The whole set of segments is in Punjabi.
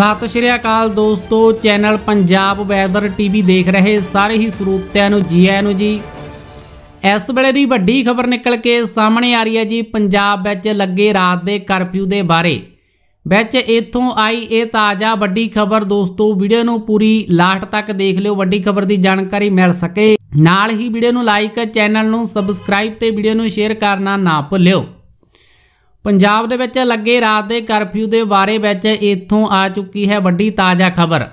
ਸਤਿ ਸ਼੍ਰੀ ਅਕਾਲ ਦੋਸਤੋ ਚੈਨਲ ਪੰਜਾਬ ਵੈਦਰ ਟੀਵੀ ਦੇਖ ਰਹੇ ਸਾਰੇ ਹੀ ਸਰੋਤਿਆਂ ਨੂੰ ਜੀ ਆਇਆਂ ਨੂੰ ਜੀ ਇਸ ਵੇਲੇ ਦੀ ਵੱਡੀ ਖਬਰ ਨਿਕਲ ਕੇ ਸਾਹਮਣੇ ਆ ਰਹੀ ਹੈ ਜੀ ਪੰਜਾਬ ਵਿੱਚ ਲੱਗੇ ਰਾਤ ਦੇ ਕਰਫਿਊ ਦੇ ਬਾਰੇ ਵਿੱਚ ਇਥੋਂ ਆਈ ਇਹ ਤਾਜ਼ਾ ਵੱਡੀ ਖਬਰ ਦੋਸਤੋ ਵੀਡੀਓ ਨੂੰ ਪੂਰੀ ਲਾਸਟ ਤੱਕ ਦੇਖ ਲਿਓ ਵੱਡੀ ਖਬਰ ਦੀ ਜਾਣਕਾਰੀ ਮਿਲ ਸਕੇ ਨਾਲ ਹੀ ਵੀਡੀਓ ਨੂੰ ਲਾਈਕ ਚੈਨਲ ਨੂੰ ਸਬਸਕ੍ਰਾਈਬ ਤੇ ਵੀਡੀਓ ਨੂੰ ਸ਼ੇਅਰ ਕਰਨਾ ਨਾ ਭੁੱਲਿਓ ਪੰਜਾਬ ਦੇ ਵਿੱਚ ਲੱਗੇ ਰਾਤ ਦੇ ਕਰਫਿਊ ਦੇ ਬਾਰੇ ਵਿੱਚ ਇੱਥੋਂ ਆ ਚੁੱਕੀ ਹੈ ਵੱਡੀ ਤਾਜ਼ਾ ਖਬਰ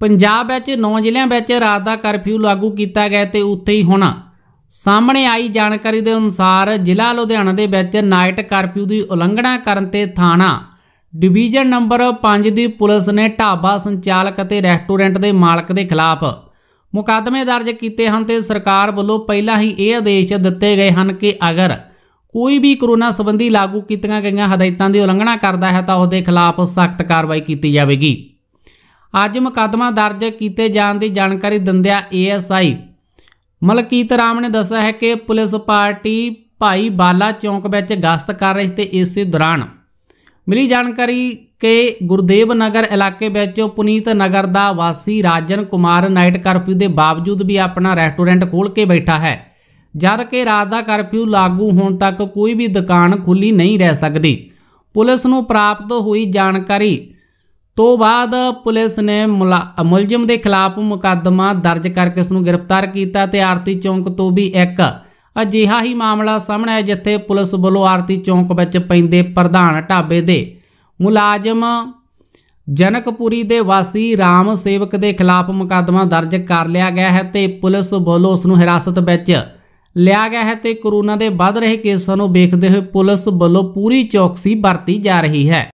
ਪੰਜਾਬ ਵਿੱਚ 9 ਜ਼ਿਲ੍ਹਿਆਂ ਵਿੱਚ ਰਾਤ ਦਾ ਕਰਫਿਊ ਲਾਗੂ ਕੀਤਾ ਗਿਆ ਤੇ ਉੱਥੇ ਹੀ ਹੁਣ ਸਾਹਮਣੇ ਆਈ ਜਾਣਕਾਰੀ ਦੇ ਅਨੁਸਾਰ ਜ਼ਿਲ੍ਹਾ ਲੁਧਿਆਣਾ ਦੇ ਵਿੱਚ ਨਾਈਟ ਕਰਫਿਊ ਦੀ ਉਲੰਘਣਾ ਕਰਨ ਤੇ ਥਾਣਾ ਡਿਵੀਜ਼ਨ ਨੰਬਰ 5 ਦੀ ਪੁਲਿਸ ਨੇ ਢਾਬਾ ਸੰਚਾਲਕ ਅਤੇ ਰੈਸਟੋਰੈਂਟ ਦੇ ਮਾਲਕ ਦੇ ਖਿਲਾਫ ਮੁਕਦਮੇ ਦਰਜ ਕੀਤੇ ਹਨ ਤੇ ਸਰਕਾਰ ਵੱਲੋਂ ਪਹਿਲਾਂ ਹੀ ਇਹ ਆਦੇਸ਼ ਦਿੱਤੇ ਗਏ ਹਨ ਕਿ ਅਗਰ ਕੋਈ ਵੀ ਕਰੋਨਾ ਸੰਬੰਧੀ ਲਾਗੂ ਕੀਤੀਆਂ ਗਈਆਂ ਹਦਾਇਤਾਂ ਦੀ ਉਲੰਘਣਾ ਕਰਦਾ ਹੈ ਤਾਂ ਉਸ ਦੇ ਖਿਲਾਫ ਸਖਤ ਕਾਰਵਾਈ ਕੀਤੀ ਜਾਵੇਗੀ ਅੱਜ ਮੁਕੱਦਮਾ ਦਰਜ ਕੀਤੇ ਜਾਣ ਦੀ ਜਾਣਕਾਰੀ ਦਿੰਦਿਆਂ ਏਐਸਆਈ ਮਲਕੀਤ ਰਾਮ ਨੇ ਦੱਸਿਆ ਹੈ ਕਿ ਪੁਲਿਸ ਪਾਰਟੀ ਭਾਈ ਬਾਲਾ ਚੌਂਕ ਵਿੱਚ ਗਸ਼ਤ ਕਰ ਰਹੀ ਤੇ ਇਸੇ ਦੌਰਾਨ ਮਿਲੀ ਜਾਣਕਾਰੀ ਕਿ ਗੁਰਦੇਵ ਨਗਰ ਇਲਾਕੇ ਵਿੱਚ ਪੁਨੀਤ ਨਗਰ ਦਾ ਵਾਸੀ ਰਾਜਨ ਕੁਮਾਰ ਨਾਈਟ ਕਰਫਿਊ ਦੇ ਬਾਵਜੂਦ ਵੀ ਆਪਣਾ ਰੈਸਟੋਰੈਂਟ ਖੋਲ ਕੇ ਬੈਠਾ ਹੈ ਜਦ ਕਿ ਰਾਤ ਦਾ ਕਰਫਿਊ ਲਾਗੂ ਹੋਣ ਤੱਕ ਕੋਈ ਵੀ ਦੁਕਾਨ ਖੁੱਲੀ ਨਹੀਂ ਰਹਿ ਸਕਦੀ ਪੁਲਿਸ ਨੂੰ ਪ੍ਰਾਪਤ ਹੋਈ ਜਾਣਕਾਰੀ ਤੋਂ ਬਾਅਦ ਪੁਲਿਸ ਨੇ ਮੁਲਜ਼ਮ ਦੇ ਖਿਲਾਫ ਮੁਕੱਦਮਾ ਦਰਜ ਕਰਕੇ ਉਸ ਨੂੰ ਗ੍ਰਿਫਤਾਰ ਕੀਤਾ ਤੇ ਆਰਤੀ ਚੌਂਕ ਤੋਂ ਵੀ ਇੱਕ ਅਜਿਹਾ ਹੀ ਮਾਮਲਾ ਸਾਹਮਣੇ ਆਇਆ ਜਿੱਥੇ ਪੁਲਿਸ ਵੱਲੋਂ ਆਰਤੀ ਚੌਂਕ ਵਿੱਚ ਪੈਂਦੇ ਪ੍ਰਧਾਨ ਢਾਬੇ ਦੇ ਮੁਲਾਜ਼ਮ ਜਨਕਪੁਰੀ ਦੇ ਵਾਸੀ ਰਾਮ ਸੇਵਕ ਦੇ ਖਿਲਾਫ ਮੁਕੱਦਮਾ ਦਰਜ ਕਰ ਲਿਆ ਗਿਆ ਹੈ ਤੇ ਪੁਲਿਸ ਵੱਲੋਂ ਉਸ ਨੂੰ ਹਿਰਾਸਤ ਵਿੱਚ ਲਿਆ ਗਿਆ ਹੈ ਤੇ ਕੋਰੋਨਾ ਦੇ ਵੱਧ ਰਹੇ ਕੇਸਾਂ ਨੂੰ ਵੇਖਦੇ ਹੋਏ ਪੁਲਿਸ ਵੱਲੋਂ ਪੂਰੀ ਚੌਕਸੀ ਵਰਤੀ ਜਾ ਰਹੀ ਹੈ